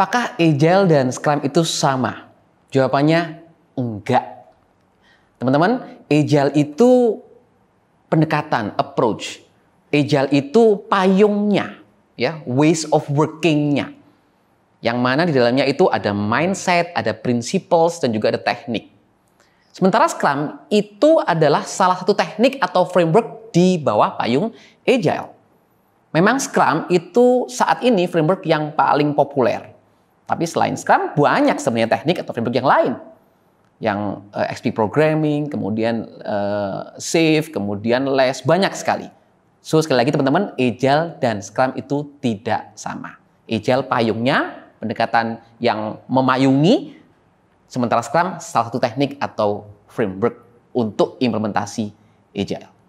Apakah agile dan scrum itu sama? Jawabannya enggak. Teman-teman, agile itu pendekatan, approach. Agile itu payungnya, ya, ways of workingnya. Yang mana di dalamnya itu ada mindset, ada principles, dan juga ada teknik. Sementara Scrum itu adalah salah satu teknik atau framework di bawah payung Agile. Memang Scrum itu saat ini framework yang paling populer. Tapi selain Scrum, banyak sebenarnya teknik atau framework yang lain. Yang uh, eh, XP Programming, kemudian uh, Safe, kemudian Less, banyak sekali. So, sekali lagi teman-teman, Agile dan Scrum itu tidak sama. Agile payungnya, pendekatan yang memayungi, sementara Scrum salah satu teknik atau framework untuk implementasi Agile.